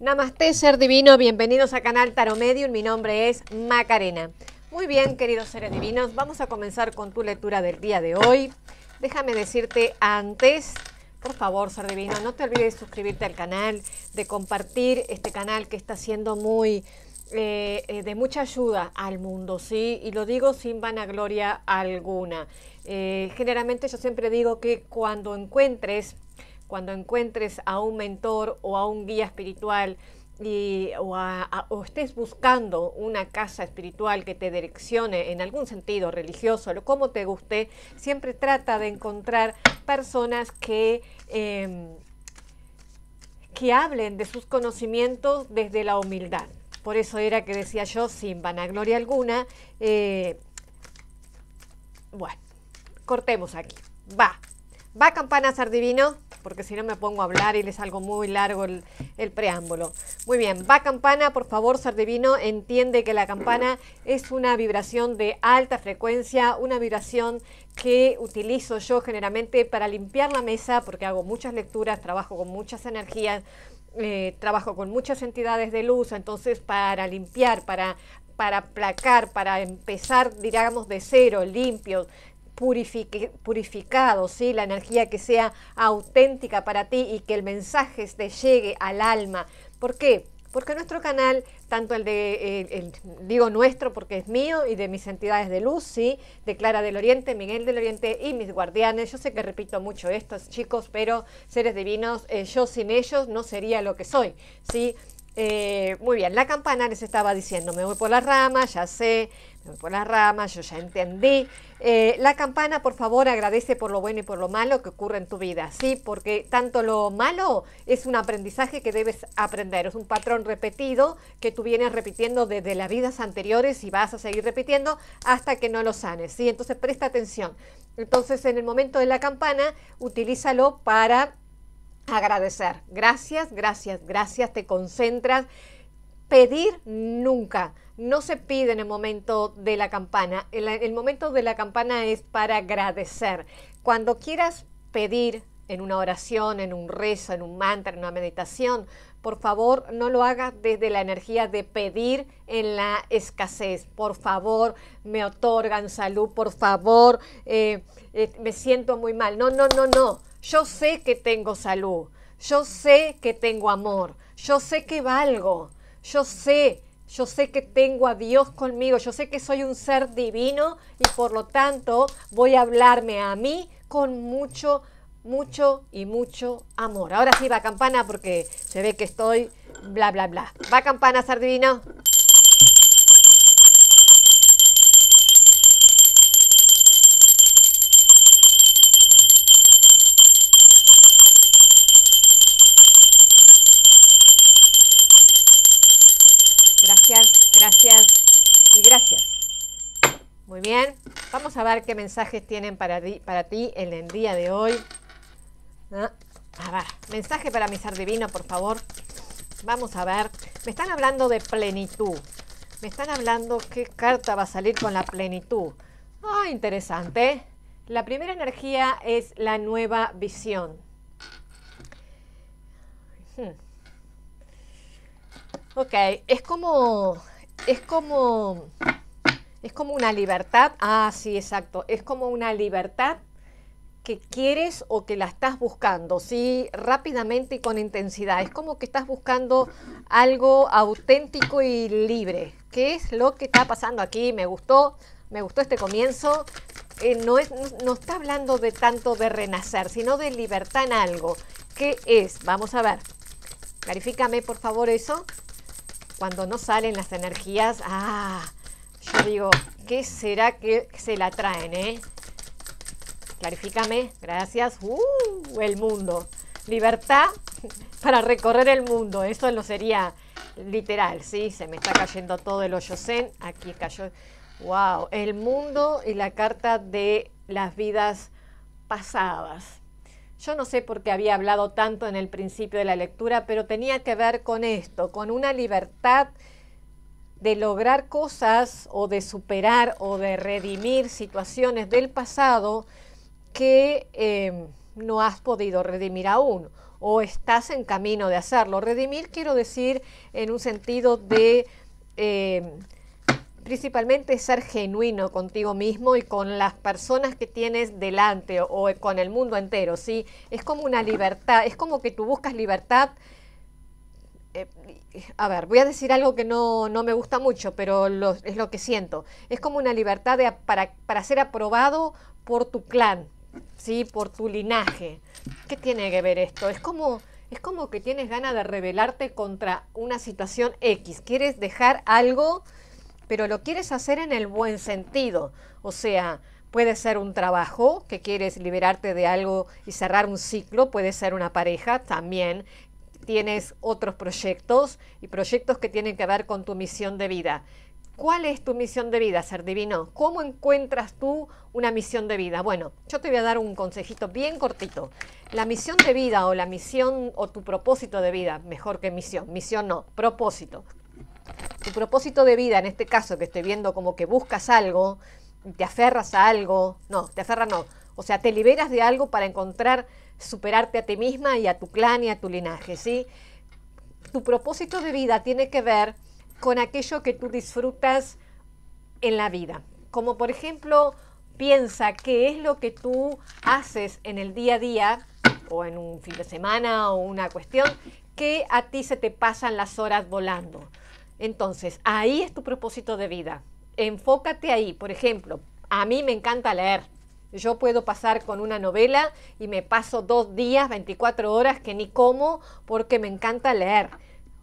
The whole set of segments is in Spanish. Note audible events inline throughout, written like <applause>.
Namaste, ser divino, bienvenidos a Canal Taro Medium, mi nombre es Macarena. Muy bien, queridos seres divinos, vamos a comenzar con tu lectura del día de hoy. Déjame decirte antes, por favor, ser divino, no te olvides de suscribirte al canal, de compartir este canal que está siendo muy... Eh, eh, de mucha ayuda al mundo, ¿sí? Y lo digo sin vanagloria alguna. Eh, generalmente yo siempre digo que cuando encuentres cuando encuentres a un mentor o a un guía espiritual y, o, estés buscando una casa espiritual que te direccione en algún sentido religioso, o como te guste, siempre trata de encontrar personas que, em, que hablen de sus conocimientos desde la humildad. Por eso era que decía yo, sin vanagloria alguna, eh, bueno, cortemos aquí. Va. Va Campana Sardivino, porque si no me pongo a hablar y les salgo muy largo el, preámbulo. Muy bien, va Campana, por favor, Sardivino, entiende que la campana es una vibración de alta frecuencia, una vibración que utilizo yo generalmente para limpiar la mesa, porque hago muchas lecturas, trabajo con muchas energías. Eh, trabajo con muchas entidades de luz, entonces para limpiar, para para aplacar, para empezar, digamos, de cero, limpio, purificado, ¿sí? la energía que sea auténtica para ti y que el mensaje te llegue al alma. ¿Por qué? Porque nuestro canal, tanto el de, digo nuestro porque es mío y de mis entidades de luz, de Clara del Oriente, Miguel del Oriente y mis guardianes, yo sé que repito mucho esto, chicos, pero seres divinos, eh, yo sin ellos no sería lo que soy. ¿sí? Eh, muy bien, la campana les estaba diciendo, me voy por la rama, ya sé, por las ramas, yo ya entendí. Eh, la campana, por favor, agradece por lo bueno y por lo malo que ocurre en tu vida, ¿sí? Porque tanto lo malo es un aprendizaje que debes aprender, es un patrón repetido que tú vienes repitiendo desde las vidas anteriores y vas a seguir repitiendo hasta que no lo sanes, ¿sí? Entonces presta atención. Entonces, en el momento de la campana, utilízalo para agradecer. Gracias, gracias, gracias, te concentras. Pedir nunca no se pide en el momento de la campana. El, momento de la campana es para agradecer. Cuando quieras pedir en una oración, en un rezo, en un mantra, en una meditación, por favor, no lo hagas desde la energía de pedir en la escasez. Por favor, me otorgan salud, por favor, eh, eh, me siento muy mal. No, no, no, no. Yo sé que tengo salud, yo sé que tengo amor, yo sé que valgo, yo sé yo sé que tengo a Dios conmigo, yo sé que soy un ser divino y por lo tanto voy a hablarme a mí con mucho, mucho y mucho amor. Ahora sí va campana porque se ve que estoy bla, bla, bla. Va campana, ser divino. vamos a ver qué mensajes tienen para ti, para ti en el día de hoy. Ah, a ver, mensaje para mi ser divino, por favor. Vamos a ver. Me están hablando de plenitud. Me están hablando qué carta va a salir con la plenitud. Ah, interesante. La primera energía es la nueva visión. Hmm. Ok, es como. Es como es como una libertad, ah, sí, exacto, es como una libertad que quieres o que la estás buscando, sí, rápidamente y con intensidad. Es como que estás buscando algo auténtico y libre. ¿Qué es lo que está pasando aquí? Me gustó, me gustó este comienzo. Eh, no, no está hablando de tanto de renacer, sino de libertad en algo. ¿Qué es? Vamos a ver. Clarifícame, por favor, eso. Cuando no salen las energías, ah, Digo, ¿qué será que se la traen, eh? Clarifícame, gracias. Uh, el mundo. Libertad <laughs> para recorrer el mundo. Eso no sería literal, ¿sí? Se me está cayendo todo el hoyo zen. Aquí cayó. ¡Wow! El mundo y la carta de las vidas pasadas. Yo no sé por qué había hablado tanto en el principio de la lectura, pero tenía que ver con esto, con una libertad de lograr cosas o de superar o de redimir situaciones del pasado que em, no has podido redimir aún o estás en camino de hacerlo. Redimir quiero decir en un sentido de em, principalmente ser genuino contigo mismo y con las personas que tienes delante o, con el mundo entero, ¿sí? Es como una libertad, es como que tú buscas libertad eh, a ver, voy a decir algo que no, me gusta mucho, pero es lo que siento. Es como una libertad de, para, ser aprobado por tu clan, ¿sí? por tu linaje. ¿Qué tiene que ver esto? Es como, es como que tienes ganas de rebelarte contra una situación X. Quieres dejar algo, pero lo quieres hacer en el buen sentido. O sea, Puede ser un trabajo que quieres liberarte de algo y cerrar un ciclo, puede ser una pareja también tienes otros proyectos y proyectos que tienen que ver con tu misión de vida. ¿Cuál es tu misión de vida, ser divino? ¿Cómo encuentras tú una misión de vida? Bueno, yo te voy a dar un consejito bien cortito. La misión de vida o la misión o tu propósito de vida, mejor que misión, misión no, propósito. Tu propósito de vida, en este caso que estoy viendo como que buscas algo, te aferras a algo, no, te aferras no, o sea, te liberas de algo para encontrar, superarte a ti misma y a tu clan y a tu linaje, ¿sí? Tu propósito de vida tiene que ver con aquello que tú disfrutas en la vida. Como por ejemplo, piensa qué es lo que tú haces en el día a día o en un fin de semana o una cuestión que a ti se te pasan las horas volando. Entonces, ahí es tu propósito de vida. Enfócate ahí. Por ejemplo, a mí me encanta leer yo puedo pasar con una novela y me paso dos días, 24 horas que ni como porque me encanta leer.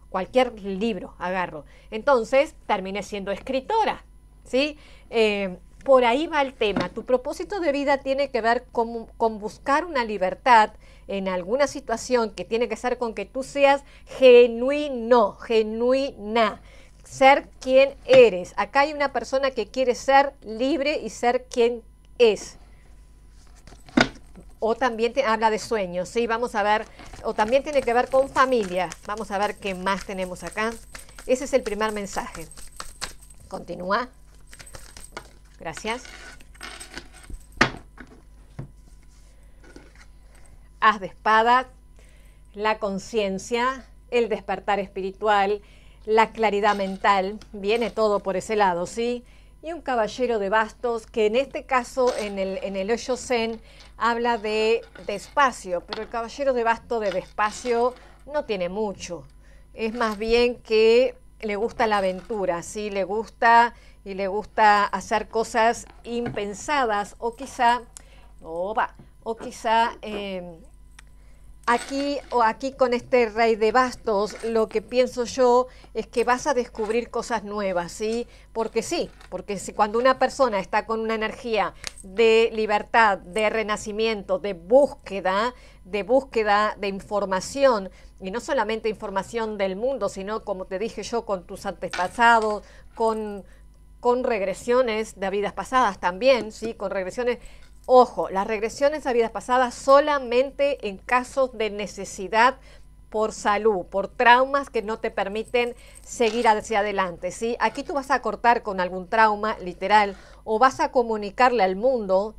Cualquier libro agarro. Entonces terminé siendo escritora. ¿sí? Eh, por ahí va el tema. Tu propósito de vida tiene que ver con, con buscar una libertad en alguna situación que tiene que ser con que tú seas genuino, genuina ser quien eres. Acá hay una persona que quiere ser libre y ser quien es o también te, habla de sueños, sí, vamos a ver, o también tiene que ver con familia, vamos a ver qué más tenemos acá. Ese es el primer mensaje. Continúa. Gracias. Haz de espada, la conciencia, el despertar espiritual, la claridad mental, viene todo por ese lado, ¿sí? Y un caballero de bastos que en este caso, en el, en el hoyo zen, habla de despacio, pero el caballero de basto de despacio no tiene mucho. Es más bien que le gusta la aventura, sí, le gusta y le gusta hacer cosas impensadas o quizá, va, o quizá eh, Aquí o aquí con este rey de bastos, lo que pienso yo es que vas a descubrir cosas nuevas, ¿sí? Porque sí, porque si cuando una persona está con una energía de libertad, de renacimiento, de búsqueda, de búsqueda de información, y no solamente información del mundo, sino como te dije yo, con tus antepasados, con, con regresiones de vidas pasadas también, ¿sí? con regresiones Ojo, las regresiones a vidas pasadas solamente en casos de necesidad por salud, por traumas que no te permiten seguir hacia adelante. ¿sí? Aquí tú vas a cortar con algún trauma literal o vas a comunicarle al mundo,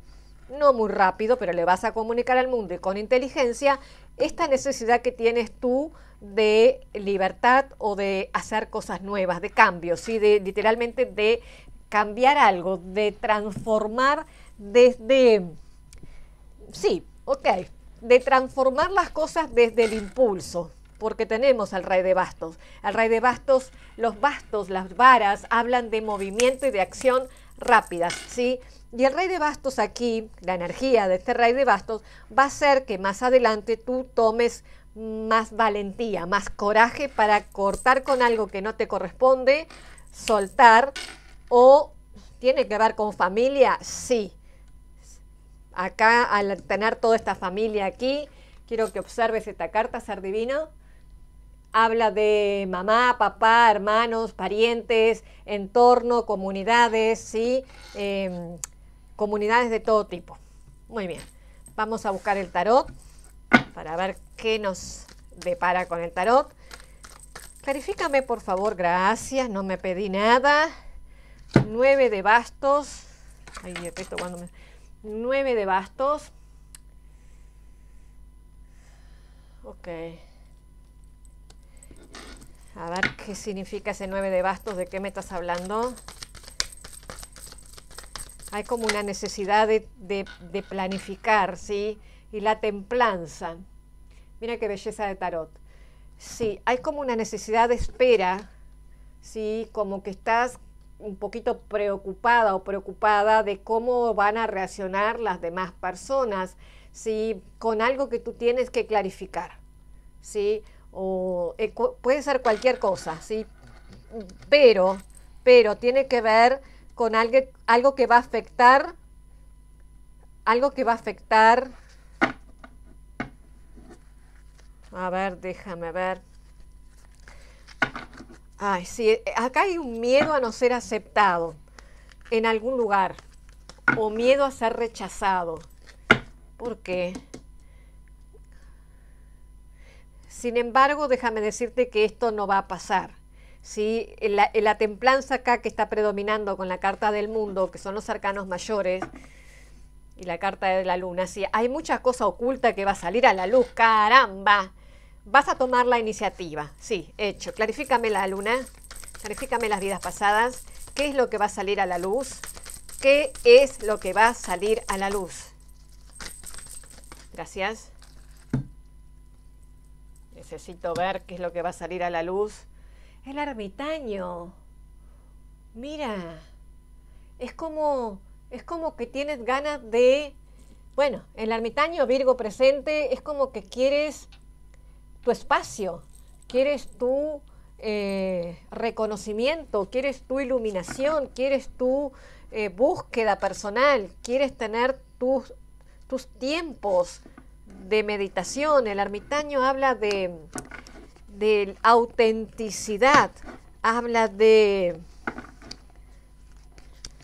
no muy rápido, pero le vas a comunicar al mundo y con inteligencia esta necesidad que tienes tú de libertad o de hacer cosas nuevas, de cambios, ¿sí? de, literalmente de cambiar algo, de transformar desde, sí, ok, de transformar las cosas desde el impulso, porque tenemos al rey de bastos. Al rey de bastos, los bastos, las varas, hablan de movimiento y de acción rápidas, ¿sí? Y el rey de bastos aquí, la energía de este rey de bastos, va a ser que más adelante tú tomes más valentía, más coraje para cortar con algo que no te corresponde, soltar o tiene que ver con familia, sí, acá, al tener toda esta familia aquí, quiero que observes esta carta, Sardivino. Habla de mamá, papá, hermanos, parientes, entorno, comunidades, ¿sí? Em, comunidades de todo tipo. Muy bien, vamos a buscar el tarot para ver qué nos depara con el tarot. Clarifícame, por favor, gracias, no me pedí nada. Nueve de bastos. Ay, cuando me... 9 de bastos. Ok. A ver qué significa ese nueve de bastos, de qué me estás hablando. Hay como una necesidad de, de planificar, ¿sí? Y la templanza. Mira qué belleza de tarot. Sí, hay como una necesidad de espera, ¿sí? Como que estás un poquito preocupada o preocupada de cómo van a reaccionar las demás personas, si Con algo que tú tienes que clarificar, ¿sí? Eh, puede ser cualquier cosa, ¿sí? Pero, pero tiene que ver con algo que va a afectar, algo que va a afectar, a ver, déjame ver, Ay, sí, eh, acá hay un miedo a no ser aceptado en algún lugar o miedo a ser rechazado. ¿Por qué? Sin embargo, déjame decirte que esto no va a pasar. ¿sí? La, la, templanza acá que está predominando con la carta del mundo, que son los arcanos mayores, y la carta de la luna, sí, hay mucha cosa oculta que va a salir a la luz, caramba vas a tomar la iniciativa. Sí, hecho. Clarifícame la luna, clarifícame las vidas pasadas, qué es lo que va a salir a la luz, qué es lo que va a salir a la luz. Gracias. Necesito ver qué es lo que va a salir a la luz. El ermitaño. Mira, es como, es como que tienes ganas de... Bueno, el ermitaño Virgo presente es como que quieres espacio, quieres tu eh, reconocimiento, quieres tu iluminación, quieres tu eh, búsqueda personal, quieres tener tus, tus tiempos de meditación. El ermitaño habla de, de autenticidad, habla de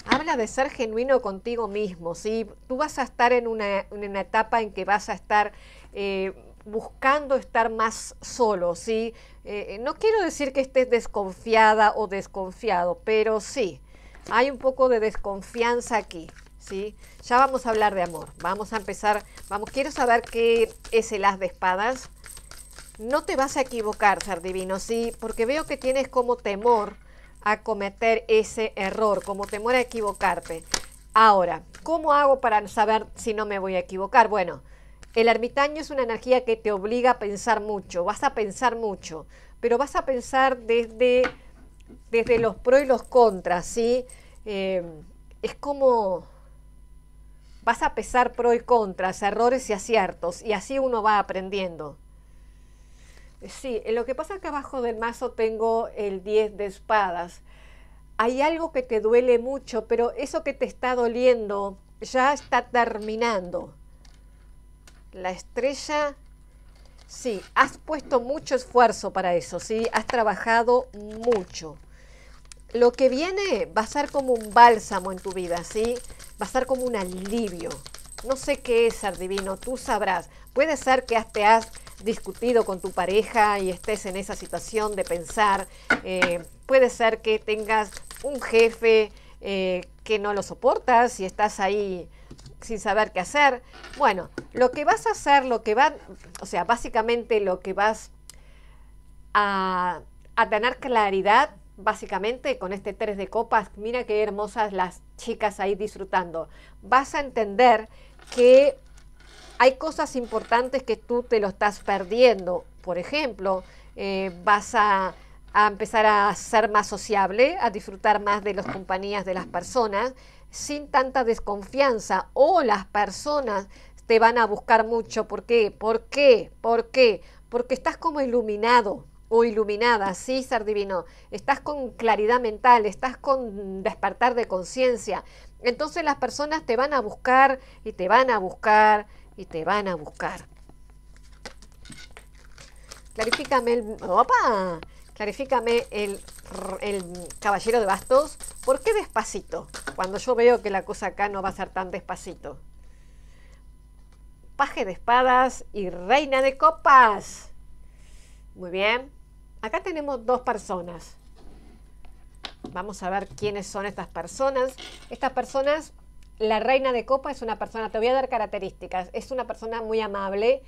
habla de ser genuino contigo mismo. Si tú vas a estar en una, etapa en que vas a estar eh, buscando estar más solo, ¿sí? Eh, eh, no quiero decir que estés desconfiada o desconfiado, pero sí, hay un poco de desconfianza aquí, ¿sí? Ya vamos a hablar de amor, vamos a empezar, vamos, quiero saber qué es el as de espadas. No te vas a equivocar, ser divino, ¿sí? Porque veo que tienes como temor a cometer ese error, como temor a equivocarte. Ahora, ¿cómo hago para saber si no me voy a equivocar? Bueno, el ermitaño es una energía que te obliga a pensar mucho, vas a pensar mucho, pero vas a pensar desde, desde los pros y los contras, ¿sí? Eh, es como vas a pesar pros y contras, errores y aciertos, y así uno va aprendiendo. Eh, sí, eh, lo que pasa es que abajo del mazo tengo el 10 de espadas. Hay algo que te duele mucho, pero eso que te está doliendo ya está terminando. La estrella, sí, has puesto mucho esfuerzo para eso, sí, has trabajado mucho. Lo que viene va a ser como un bálsamo en tu vida, sí, va a ser como un alivio. No sé qué es, ser tú sabrás. Puede ser que te has discutido con tu pareja y estés en esa situación de pensar. Eh, puede ser que tengas un jefe eh, que no lo soportas y estás ahí sin saber qué hacer. Bueno, lo que vas a hacer, lo que va, o sea, básicamente lo que vas a, tener claridad, básicamente con este tres de copas, mira qué hermosas las chicas ahí disfrutando. Vas a entender que hay cosas importantes que tú te lo estás perdiendo. Por ejemplo, eh, vas a empezar a ser más sociable, a disfrutar más de las compañías de las personas sin tanta desconfianza o las personas te van a buscar mucho. ¿Por qué? ¿Por qué? ¿Por qué? Porque estás como iluminado o iluminada, sí, ser divino. Estás con claridad mental, estás con despertar de conciencia. Entonces las personas te van a buscar y te van a buscar y te van a buscar. Clarifícame el... ¡Opa! Clarifícame el, caballero de bastos, ¿por qué despacito? Cuando yo veo que la cosa acá no va a ser tan despacito. Paje de espadas y reina de copas. Muy bien. Acá tenemos dos personas. Vamos a ver quiénes son estas personas. Estas personas, la reina de copas es una persona, te voy a dar características, es una persona muy amable,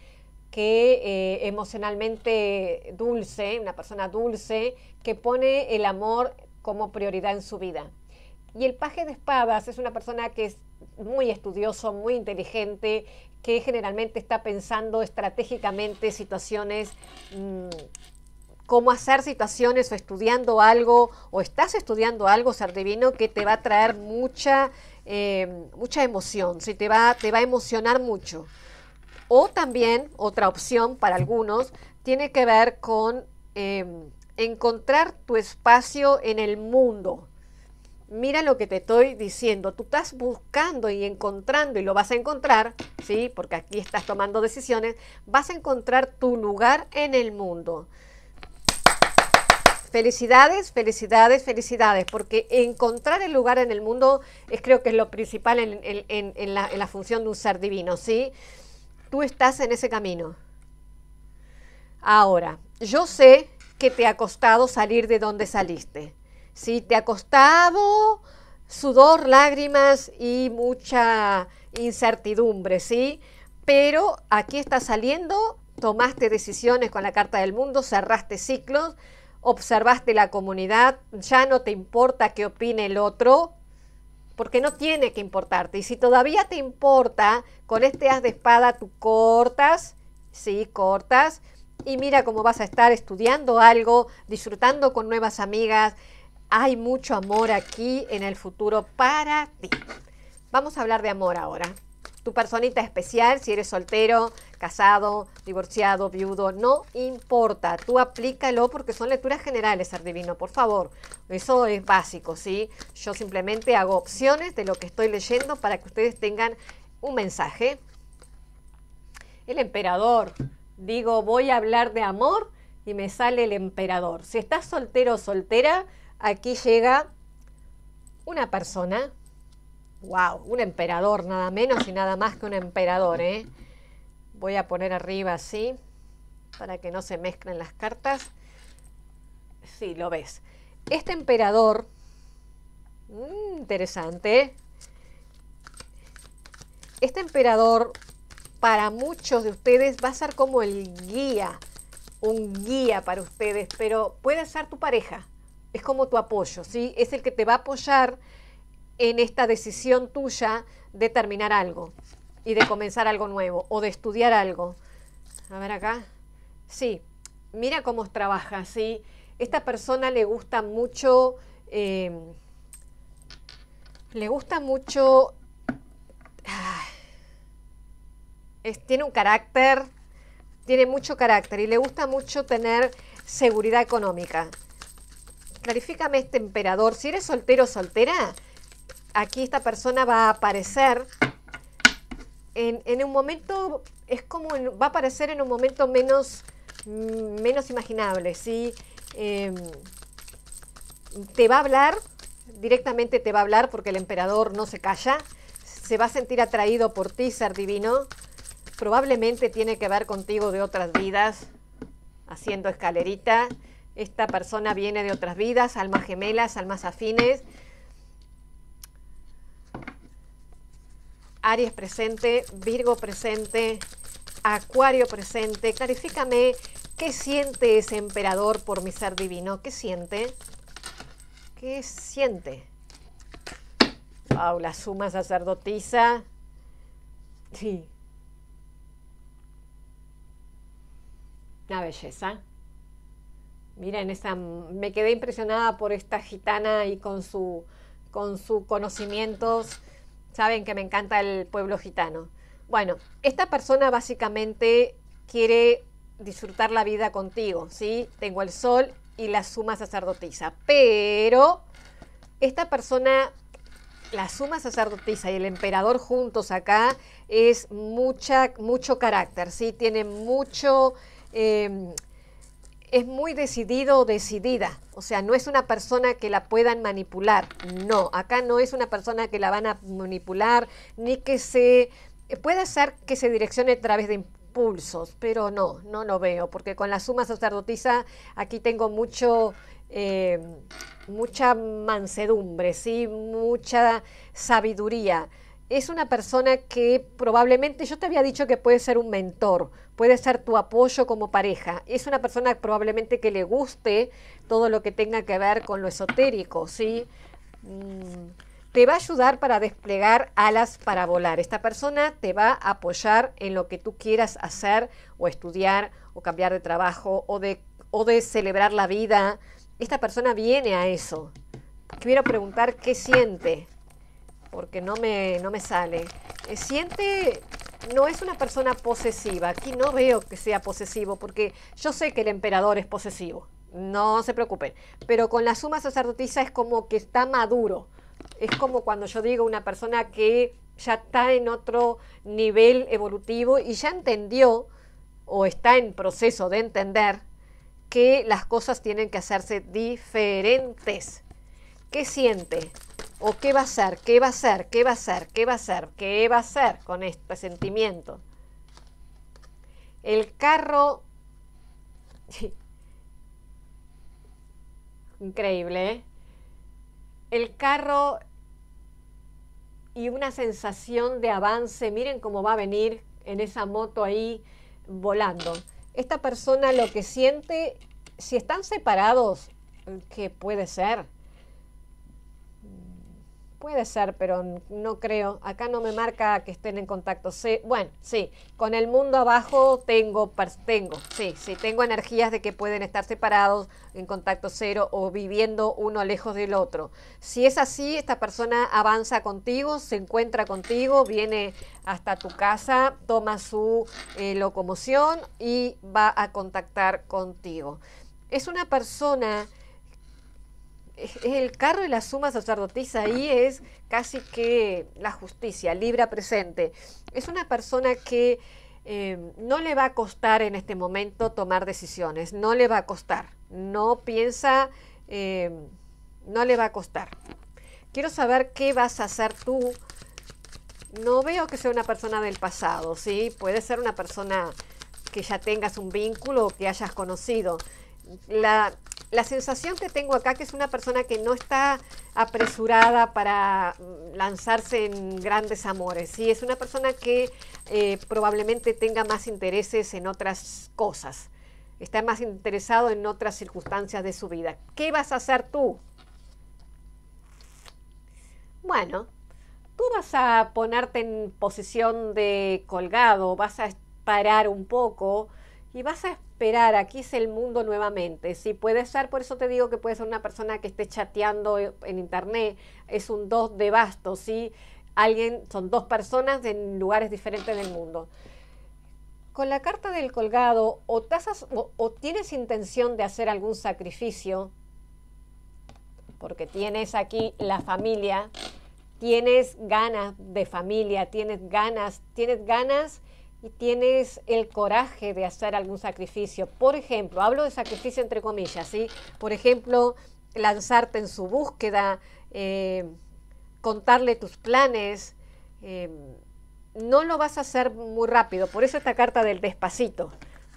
que eh, emocionalmente dulce, una persona dulce, que pone el amor como prioridad en su vida. Y el paje de espadas es una persona que es muy estudioso, muy inteligente, que generalmente está pensando estratégicamente situaciones, mm, cómo hacer situaciones o estudiando algo, o estás estudiando algo, ser divino, que te va a traer mucha, eh, mucha emoción, te, va, te va a emocionar mucho. O también, otra opción para algunos, tiene que ver con em, encontrar tu espacio en el mundo. Mira lo que te estoy diciendo, tú estás buscando y encontrando y lo vas a encontrar, ¿sí? Porque aquí estás tomando decisiones, vas a encontrar tu lugar en el mundo. Felicidades, felicidades, felicidades, porque encontrar el lugar en el mundo es creo que es lo principal en la función de un ser divino, ¿sí? Tú estás en ese camino. Ahora, yo sé que te ha costado salir de donde saliste. Sí, te ha costado sudor, lágrimas y mucha incertidumbre, ¿sí? Pero aquí estás saliendo, tomaste decisiones con la Carta del Mundo, cerraste ciclos, observaste la comunidad, ya no te importa qué opine el otro, porque no tiene que importarte. Y si todavía te importa, con este haz de espada tú cortas, sí, cortas, y mira cómo vas a estar estudiando algo, disfrutando con nuevas amigas. Hay mucho amor aquí en el futuro para ti. Vamos a hablar de amor ahora. Tu personita especial, si eres soltero, casado, divorciado, viudo, no importa, tú aplícalo porque son lecturas generales, ser divino, por favor. Eso es básico, ¿sí? Yo simplemente hago opciones de lo que estoy leyendo para que ustedes tengan un mensaje. El emperador, digo, voy a hablar de amor y me sale el emperador. Si estás soltero o soltera, aquí llega una persona. Wow, un emperador, nada menos y nada más que un emperador, ¿eh? voy a poner arriba así para que no se mezclen las cartas. Sí, lo ves. Este emperador, mm, interesante, este emperador para muchos de ustedes va a ser como el guía, un guía para ustedes, pero puede ser tu pareja, es como tu apoyo, ¿sí? Es el que te va a apoyar en esta decisión tuya de terminar algo y de comenzar algo nuevo o de estudiar algo. A ver acá. Sí, mira cómo trabaja, ¿sí? Esta persona le gusta mucho, em, le gusta mucho, ah, tiene un carácter, tiene mucho carácter y le gusta mucho tener seguridad económica. Clarifícame este emperador, si eres soltero o soltera, aquí esta persona va a aparecer en, un momento, es como, va a aparecer en un momento menos, mm, menos imaginable, ¿sí? Em, te va a hablar, directamente te va a hablar porque el emperador no se calla, se va a sentir atraído por ti, ser divino, probablemente tiene que ver contigo de otras vidas, haciendo escalerita, esta persona viene de otras vidas, almas gemelas, almas afines, Aries presente, Virgo presente, Acuario presente. Clarifícame qué siente ese emperador por mi ser divino. ¿Qué siente? ¿Qué siente? Paula suma sacerdotisa. Sí. Una belleza. Miren, me quedé impresionada por esta gitana y con su, con sus conocimientos saben que me encanta el pueblo gitano. Bueno, esta persona básicamente quiere disfrutar la vida contigo, ¿sí? Tengo el sol y la suma sacerdotisa, pero esta persona, la suma sacerdotisa y el emperador juntos acá, es mucha, mucho carácter, ¿sí? Tiene mucho... Eh, es muy decidido o decidida. O sea, no es una persona que la puedan manipular. No, acá no es una persona que la van a manipular, ni que se... Puede ser que se direccione a través de impulsos, pero no, no lo veo, porque con la suma sacerdotisa aquí tengo mucho... Eh, mucha mansedumbre, ¿sí? mucha sabiduría. Es una persona que probablemente, yo te había dicho que puede ser un mentor, puede ser tu apoyo como pareja. Es una persona probablemente que le guste todo lo que tenga que ver con lo esotérico, ¿sí? Mm, te va a ayudar para desplegar alas para volar. Esta persona te va a apoyar en lo que tú quieras hacer o estudiar o cambiar de trabajo o de, de celebrar la vida. Esta persona viene a eso. Quiero preguntar qué siente, porque no me, no me sale. Siente no es una persona posesiva. Aquí no veo que sea posesivo porque yo sé que el emperador es posesivo. No se preocupen. Pero con la suma sacerdotisa es como que está maduro. Es como cuando yo digo una persona que ya está en otro nivel evolutivo y ya entendió o está en proceso de entender que las cosas tienen que hacerse diferentes. ¿Qué siente? ¿O qué va a ser? ¿Qué va a ser? ¿Qué va a ser? ¿Qué va a ser? ¿Qué va a ser con este sentimiento? El carro... <laughs> Increíble, ¿eh? El carro y una sensación de avance. Miren cómo va a venir en esa moto ahí volando. Esta persona lo que siente, si están separados, ¿qué puede ser, Puede ser, pero no creo. Acá no me marca que estén en contacto. Sí, bueno, sí, con el mundo abajo tengo, tengo, sí, sí, tengo energías de que pueden estar separados, en contacto cero o viviendo uno lejos del otro. Si es así, esta persona avanza contigo, se encuentra contigo, viene hasta tu casa, toma su eh, locomoción y va a contactar contigo. Es una persona el carro y la suma sacerdotisa ahí es casi que la justicia, libra presente. Es una persona que em, no le va a costar en este momento tomar decisiones, no le va a costar, no piensa, em, no le va a costar. Quiero saber qué vas a hacer tú. No veo que sea una persona del pasado, ¿sí? Puede ser una persona que ya tengas un vínculo o que hayas conocido. La, la sensación que tengo acá que es una persona que no está apresurada para mm, lanzarse en grandes amores, y es una persona que eh, probablemente tenga más intereses en otras cosas, está más interesado en otras circunstancias de su vida. ¿Qué vas a hacer tú? Bueno, tú vas a ponerte en posición de colgado, vas a parar un poco, y vas a esperar, aquí es el mundo nuevamente. Si puede ser, por eso te digo que puede ser una persona que esté chateando en internet, es un dos de basto, ¿sí? Alguien, son dos personas en lugares diferentes del mundo. Con la carta del colgado, o, o tienes intención de hacer algún sacrificio, porque tienes aquí la familia, tienes ganas de familia, tienes ganas, tienes ganas y tienes el coraje de hacer algún sacrificio. Por ejemplo, hablo de sacrificio entre comillas, ¿sí? Por ejemplo, lanzarte en su búsqueda, eh, contarle tus planes. Eh, no lo vas a hacer muy rápido, por eso esta carta del despacito.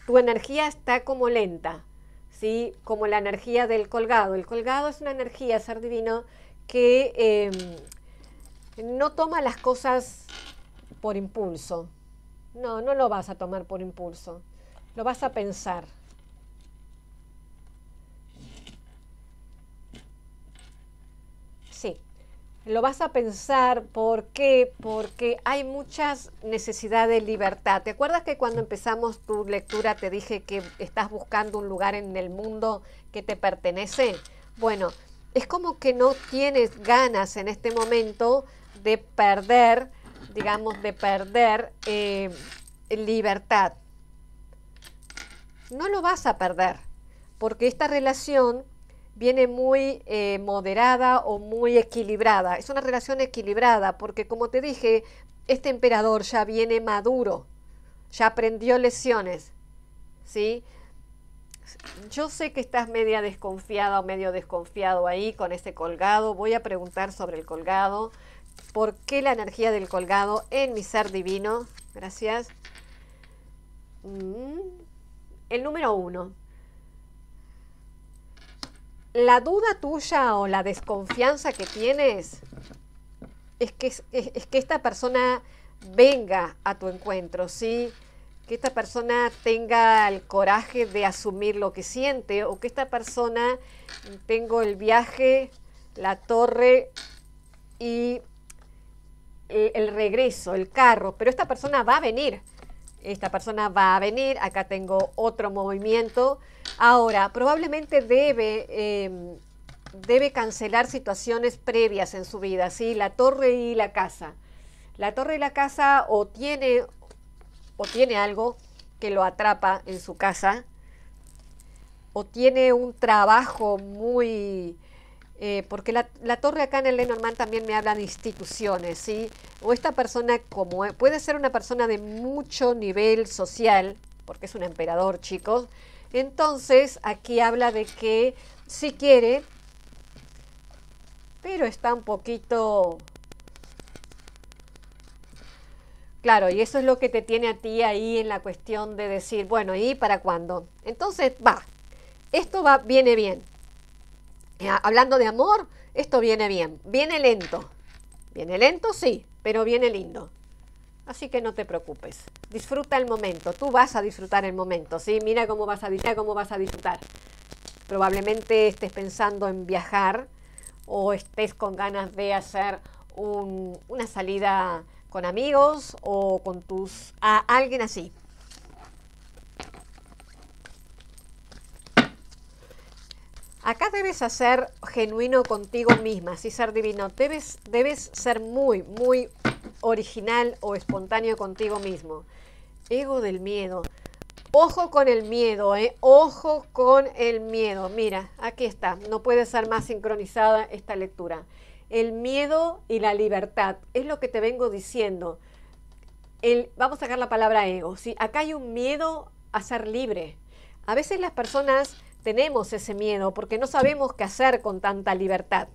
Tu energía está como lenta, ¿sí? Como la energía del colgado. El colgado es una energía, ser divino, que eh, no toma las cosas por impulso, no, no lo vas a tomar por impulso. Lo vas a pensar. Sí, lo vas a pensar porque, porque hay muchas necesidades de libertad. ¿Te acuerdas que cuando empezamos tu lectura te dije que estás buscando un lugar en el mundo que te pertenece? Bueno, es como que no tienes ganas en este momento de perder digamos, de perder eh, libertad. No lo vas a perder, porque esta relación viene muy eh, moderada o muy equilibrada. Es una relación equilibrada, porque como te dije, este emperador ya viene maduro, ya aprendió lesiones, ¿sí? Yo sé que estás media desconfiada o medio desconfiado ahí con ese colgado. Voy a preguntar sobre el colgado. ¿Por qué la energía del colgado en mi ser divino? Gracias. Mm. El número uno. La duda tuya o la desconfianza que tienes es que, es, que esta persona venga a tu encuentro, ¿sí? Que esta persona tenga el coraje de asumir lo que siente o que esta persona tenga el viaje, la torre y eh, el, regreso, el carro, pero esta persona va a venir esta persona va a venir, acá tengo otro movimiento. Ahora, probablemente debe, em, debe cancelar situaciones previas en su vida, ¿sí? La torre y la casa. La torre y la casa o tiene, o tiene algo que lo atrapa en su casa, o tiene un trabajo muy eh, porque la, torre acá en el Lenormand también me habla de instituciones, ¿sí? O esta persona como eh, puede ser una persona de mucho nivel social, porque es un emperador, chicos. Entonces, aquí habla de que si quiere, pero está un poquito... Claro, y eso es lo que te tiene a ti ahí en la cuestión de decir, bueno, ¿y para cuándo? Entonces, va, esto va, viene bien, eh, hablando de amor, esto viene bien. Viene lento. Viene lento, sí, pero viene lindo. Así que no te preocupes. Disfruta el momento. Tú vas a disfrutar el momento, ¿sí? Mira cómo vas a, cómo vas a disfrutar. Probablemente estés pensando en viajar o estés con ganas de hacer una salida con amigos o con tus... a alguien así. Acá debes hacer genuino contigo misma, así ser divino. Debes, debes ser muy, muy original o espontáneo contigo mismo. Ego del miedo. Ojo con el miedo, ¿eh? Ojo con el miedo. Mira, aquí está. No puede ser más sincronizada esta lectura. El miedo y la libertad. Es lo que te vengo diciendo. El, vamos a sacar la palabra ego. Acá hay un miedo a ser libre. A veces las personas tenemos ese miedo porque no sabemos qué hacer con tanta libertad.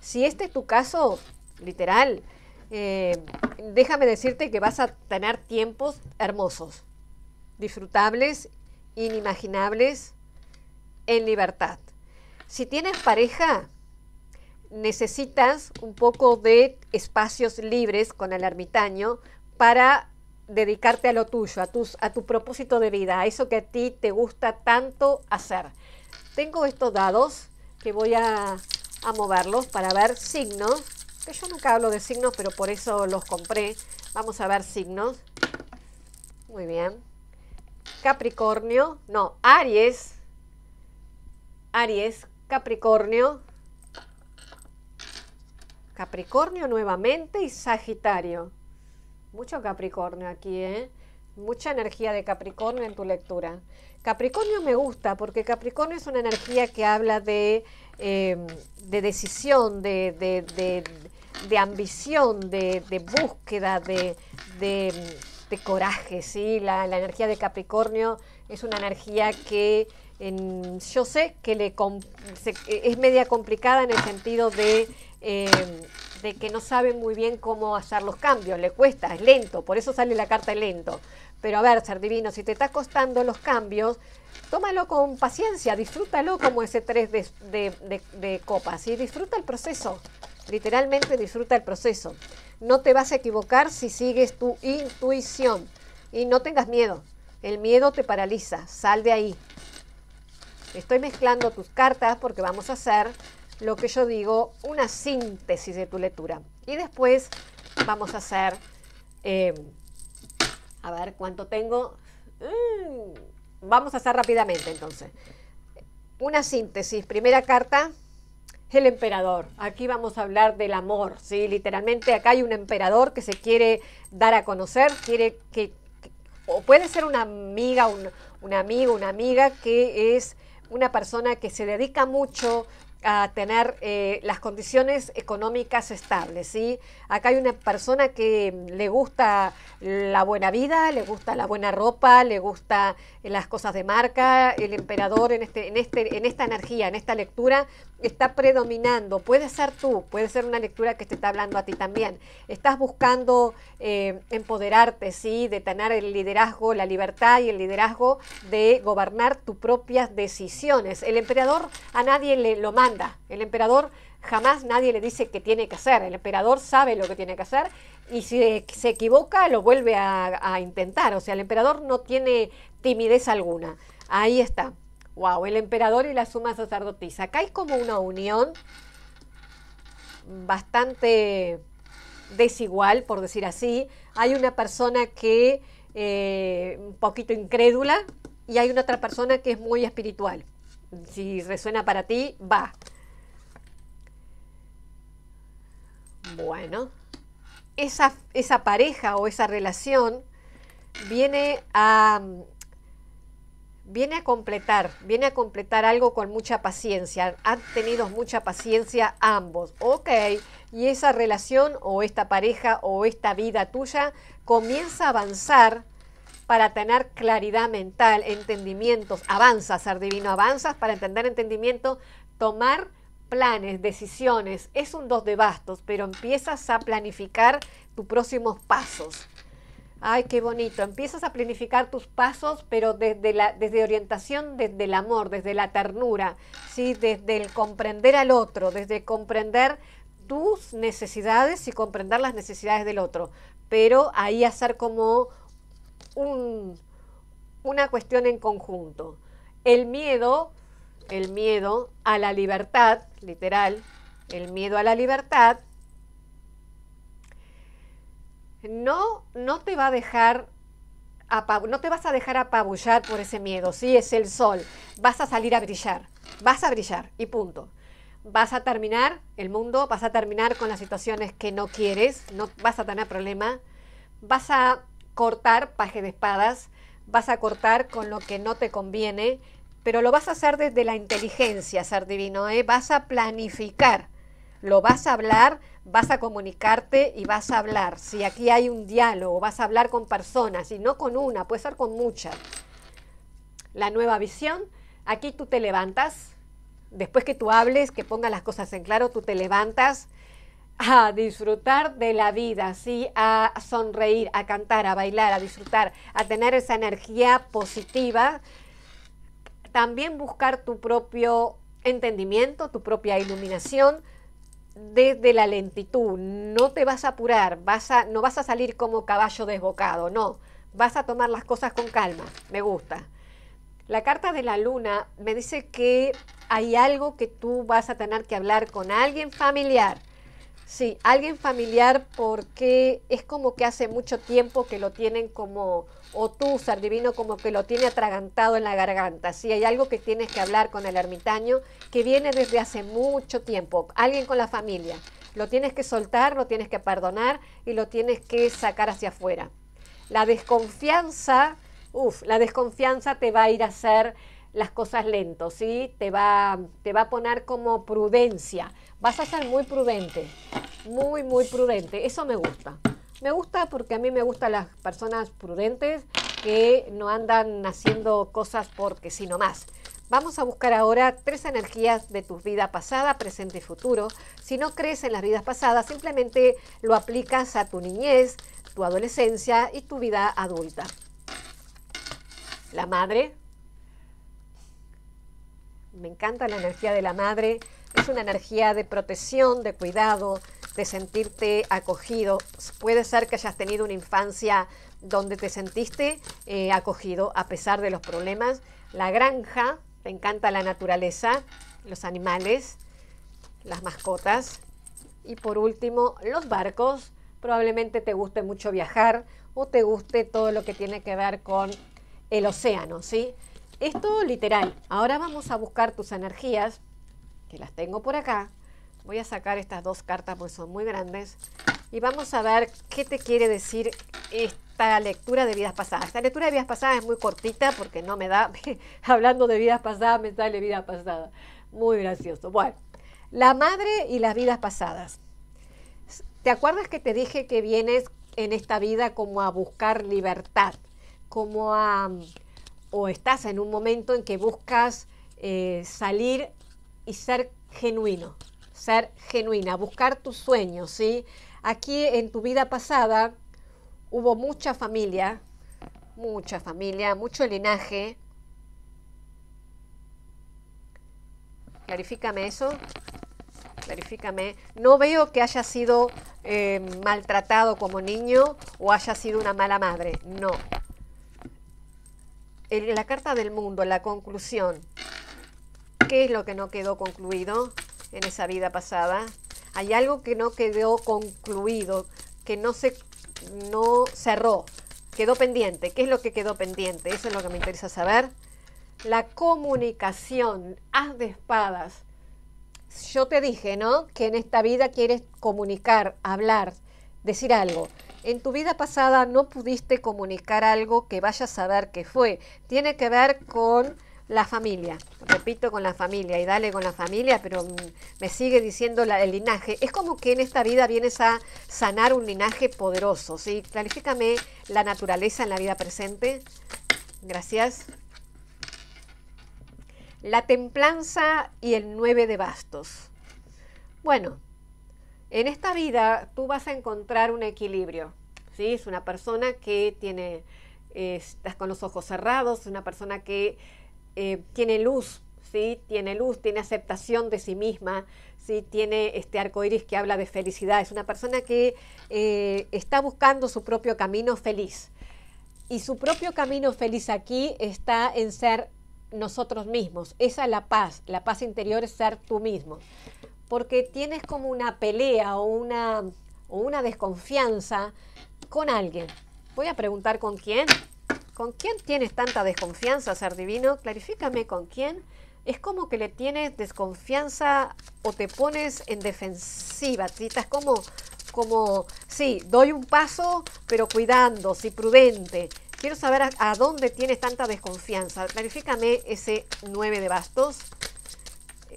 Si este es tu caso, literal, eh, déjame decirte que vas a tener tiempos hermosos, disfrutables, inimaginables, en libertad. Si tienes pareja, necesitas un poco de espacios libres con el ermitaño para dedicarte a lo tuyo, a, tus, a tu propósito de vida, a eso que a ti te gusta tanto hacer. Tengo estos dados que voy a, a moverlos para ver signos, que yo nunca hablo de signos, pero por eso los compré. Vamos a ver signos. Muy bien. Capricornio, no, Aries. Aries, Capricornio. Capricornio nuevamente y Sagitario. Mucho Capricornio aquí, ¿eh? Mucha energía de Capricornio en tu lectura. Capricornio me gusta porque Capricornio es una energía que habla de, em, decisión, de, ambición, de, búsqueda, de, coraje, ¿sí? La, energía de Capricornio es una energía que yo sé que le, es media complicada en el sentido de... Em, que no saben muy bien cómo hacer los cambios, le cuesta, es lento, por eso sale la carta lento. Pero a ver, ser divino, si te está costando los cambios, tómalo con paciencia, disfrútalo como ese 3 de, copas, y disfruta el proceso, literalmente disfruta el proceso. No te vas a equivocar si sigues tu intuición y no tengas miedo. El miedo te paraliza, sal de ahí. Estoy mezclando tus cartas porque vamos a hacer lo que yo digo, una síntesis de tu lectura. Y después vamos a hacer, eh, a ver cuánto tengo. Mm, vamos a hacer rápidamente entonces. Una síntesis, primera carta, el emperador. Aquí vamos a hablar del amor, ¿sí? Literalmente acá hay un emperador que se quiere dar a conocer, quiere que, o puede ser una amiga, un, un amigo, una amiga que es una persona que se dedica mucho, a tener eh, las condiciones económicas estables. ¿sí? Acá hay una persona que le gusta la buena vida, le gusta la buena ropa, le gusta las cosas de marca. El emperador en, este, en, este, en esta energía, en esta lectura, está predominando. Puede ser tú, puede ser una lectura que te está hablando a ti también. Estás buscando eh, empoderarte, ¿sí? de tener el liderazgo, la libertad y el liderazgo de gobernar tus propias decisiones. El emperador a nadie le lo manda el emperador jamás nadie le dice qué tiene que hacer. El emperador sabe lo que tiene que hacer y si se equivoca lo vuelve a, intentar. O sea, el emperador no tiene timidez alguna. Ahí está. Wow, el emperador y la suma sacerdotisa. Acá hay como una unión bastante desigual, por decir así. Hay una persona que es eh, un poquito incrédula y hay una otra persona que es muy espiritual si resuena para ti, va. Bueno, esa, pareja o esa relación viene a, viene a completar, viene a completar algo con mucha paciencia. Han tenido mucha paciencia ambos. Ok, y esa relación o esta pareja o esta vida tuya comienza a avanzar para tener claridad mental, entendimientos, avanzas, ser divino, avanzas para entender entendimiento, tomar planes, decisiones. Es un dos de bastos, pero empiezas a planificar tus próximos pasos. Ay, qué bonito. Empiezas a planificar tus pasos, pero desde la desde orientación, desde el amor, desde la ternura, sí, desde el comprender al otro, desde comprender tus necesidades y comprender las necesidades del otro, pero ahí hacer como una cuestión en conjunto. El miedo, el miedo a la libertad, literal, el miedo a la libertad, no, no te va a dejar no te vas a dejar apabullar por ese miedo, si es el sol, vas a salir a brillar, vas a brillar y punto. Vas a terminar el mundo, vas a terminar con las situaciones que no quieres, no vas a tener problema, vas a cortar paje de espadas, vas a cortar con lo que no te conviene, pero lo vas a hacer desde la inteligencia, ser divino, ¿eh? vas a planificar, lo vas a hablar, vas a comunicarte y vas a hablar. Si aquí hay un diálogo, vas a hablar con personas y no con una, puede ser con muchas. La nueva visión, aquí tú te levantas, después que tú hables, que pongas las cosas en claro, tú te levantas, a disfrutar de la vida, ¿sí? a sonreír, a cantar, a bailar, a disfrutar, a tener esa energía positiva. También buscar tu propio entendimiento, tu propia iluminación desde la lentitud. No te vas a apurar, vas no vas a salir como caballo desbocado, no. Vas a tomar las cosas con calma, me gusta. La carta de la luna me dice que hay algo que tú vas a tener que hablar con alguien familiar Sí, alguien familiar porque es como que hace mucho tiempo que lo tienen como, o tú, ser divino, como que lo tiene atragantado en la garganta. Si ¿sí? hay algo que tienes que hablar con el ermitaño que viene desde hace mucho tiempo, alguien con la familia. Lo tienes que soltar, lo tienes que perdonar y lo tienes que sacar hacia afuera. La desconfianza, uff, la desconfianza te va a ir a hacer las cosas lento, ¿sí? Te va, te va a poner como prudencia. Vas a ser muy prudente, muy, muy prudente. Eso me gusta. Me gusta porque a mí me gustan las personas prudentes que no andan haciendo cosas porque sí más. Vamos a buscar ahora tres energías de tu vida pasada, presente y futuro. Si no crees en las vidas pasadas, simplemente lo aplicas a tu niñez, tu adolescencia y tu vida adulta. La madre, me encanta la energía de la madre, es una energía de protección, de cuidado, de sentirte acogido. Puede ser que hayas tenido una infancia donde te sentiste eh, acogido a pesar de los problemas. La granja, te encanta la naturaleza, los animales, las mascotas. Y por último, los barcos. Probablemente te guste mucho viajar o te guste todo lo que tiene que ver con el océano, ¿sí? Esto literal. Ahora vamos a buscar tus energías, que las tengo por acá. Voy a sacar estas dos cartas porque son muy grandes. Y vamos a ver qué te quiere decir esta lectura de vidas pasadas. Esta lectura de vidas pasadas es muy cortita porque no me da, <laughs> hablando de vidas pasadas, me sale vida pasada. Muy gracioso. Bueno, la madre y las vidas pasadas. ¿Te acuerdas que te dije que vienes en esta vida como a buscar libertad? Como a o estás en un momento en que buscas eh, salir y ser genuino, ser genuina, buscar tus sueños, ¿sí? Aquí en tu vida pasada hubo mucha familia, mucha familia, mucho linaje. Clarifícame eso, clarifícame. No veo que haya sido eh, maltratado como niño o haya sido una mala madre, no la carta del mundo, la conclusión. ¿Qué es lo que no quedó concluido en esa vida pasada? Hay algo que no quedó concluido, que no se no cerró, quedó pendiente. ¿Qué es lo que quedó pendiente? Eso es lo que me interesa saber. La comunicación, haz de espadas. Yo te dije, ¿no? Que en esta vida quieres comunicar, hablar, decir algo en tu vida pasada no pudiste comunicar algo que vayas a saber qué fue. Tiene que ver con la familia. Repito, con la familia. Y dale con la familia, pero mm, me sigue diciendo el linaje. Es como que en esta vida vienes a sanar un linaje poderoso. ¿sí? Clarifícame la naturaleza en la vida presente. Gracias. La templanza y el 9 de bastos. Bueno, en esta vida tú vas a encontrar un equilibrio. Es una persona que tiene, eh, estás con los ojos cerrados, es una persona que eh, tiene luz, ¿sí? Tiene luz, tiene aceptación de sí misma, ¿sí? Tiene este arco iris que habla de felicidad, es una persona que eh, está buscando su propio camino feliz. Y su propio camino feliz aquí está en ser nosotros mismos. Esa es la paz. La paz interior es ser tú mismo. Porque tienes como una pelea o una, o una desconfianza con alguien. Voy a preguntar con quién. ¿Con quién tienes tanta desconfianza, ser divino? Clarifícame con quién. Es como que le tienes desconfianza o te pones en defensiva. Estás como, como, sí, doy un paso, pero cuidando, si prudente. Quiero saber a, dónde tienes tanta desconfianza. Clarifícame ese 9 de bastos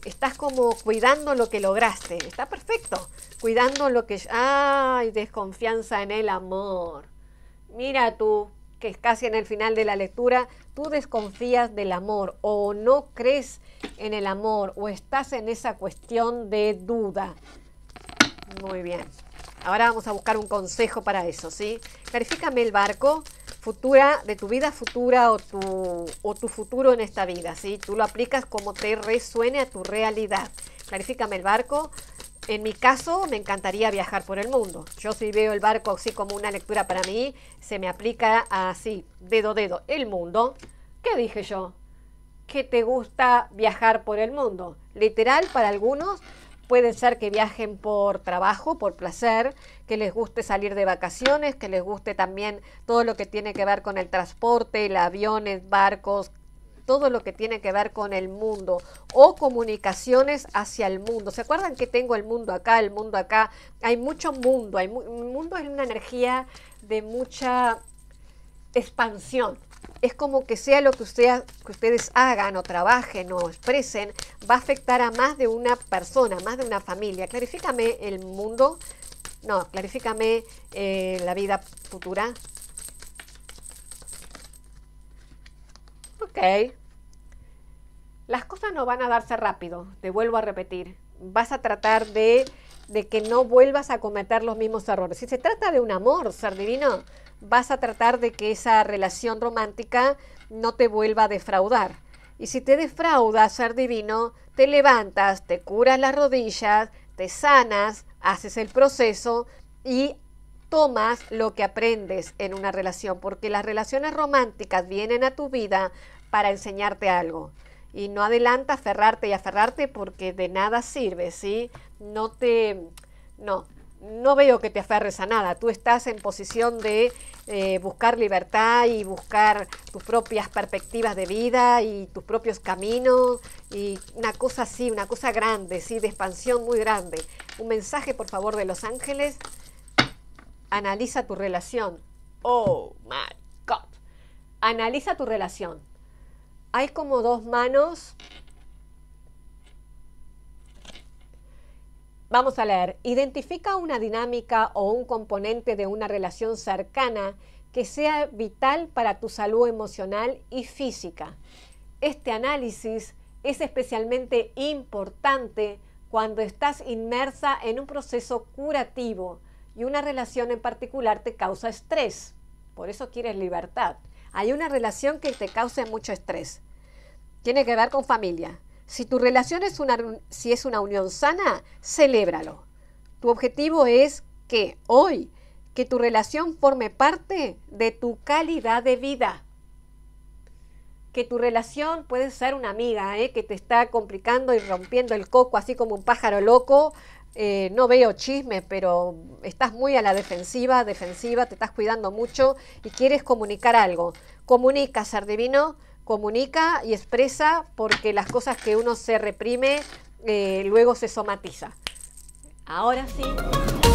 estás como cuidando lo que lograste. Está perfecto. Cuidando lo que... ¡Ay! Desconfianza en el amor. Mira tú, que es casi en el final de la lectura, tú desconfías del amor o no crees en el amor o estás en esa cuestión de duda. Muy bien. Ahora vamos a buscar un consejo para eso, ¿sí? Clarifícame el barco futura, de tu vida futura o tu, o tu futuro en esta vida, ¿sí? Tú lo aplicas como te resuene a tu realidad. Clarifícame el barco. En mi caso, me encantaría viajar por el mundo. Yo si veo el barco así como una lectura para mí, se me aplica así, dedo, dedo, el mundo. ¿Qué dije yo? Que te gusta viajar por el mundo. Literal, para algunos, Puede ser que viajen por trabajo, por placer, que les guste salir de vacaciones, que les guste también todo lo que tiene que ver con el transporte, aviones, barcos, todo lo que tiene que ver con el mundo o comunicaciones hacia el mundo. ¿Se acuerdan que tengo el mundo acá, el mundo acá? Hay mucho mundo, hay el mundo es una energía de mucha expansión, es como que sea lo que, ustedes hagan o trabajen o expresen, va a afectar a más de una persona, más de una familia. Clarifícame el mundo, no, clarifícame eh, la vida futura. Ok. Las cosas no van a darse rápido, te vuelvo a repetir. Vas a tratar de, de que no vuelvas a cometer los mismos errores. Si se trata de un amor, ser divino, vas a tratar de que esa relación romántica no te vuelva a defraudar. Y si te defraudas, ser divino, te levantas, te curas las rodillas, te sanas, haces el proceso y tomas lo que aprendes en una relación, porque las relaciones románticas vienen a tu vida para enseñarte algo. Y no adelanta aferrarte y aferrarte porque de nada sirve, ¿sí? No te... No, no veo que te aferres a nada. Tú estás en posición de eh, buscar libertad y buscar tus propias perspectivas de vida y tus propios caminos y una cosa así, una cosa grande, sí, de expansión muy grande. Un mensaje, por favor, de Los Ángeles. Analiza tu relación. Oh, my God. Analiza tu relación. Hay como dos manos Vamos a leer. Identifica una dinámica o un componente de una relación cercana que sea vital para tu salud emocional y física. Este análisis es especialmente importante cuando estás inmersa en un proceso curativo y una relación en particular te causa estrés. Por eso quieres libertad. Hay una relación que te causa mucho estrés. Tiene que ver con familia. Si tu relación es una, si es una unión sana, celébralo. Tu objetivo es que hoy, que tu relación forme parte de tu calidad de vida. Que tu relación puede ser una amiga ¿eh? que te está complicando y rompiendo el coco, así como un pájaro loco. Eh, no veo chismes, pero estás muy a la defensiva, defensiva, te estás cuidando mucho y quieres comunicar algo. Comunica, ser divino comunica y expresa porque las cosas que uno se reprime eh, luego se somatiza. Ahora sí.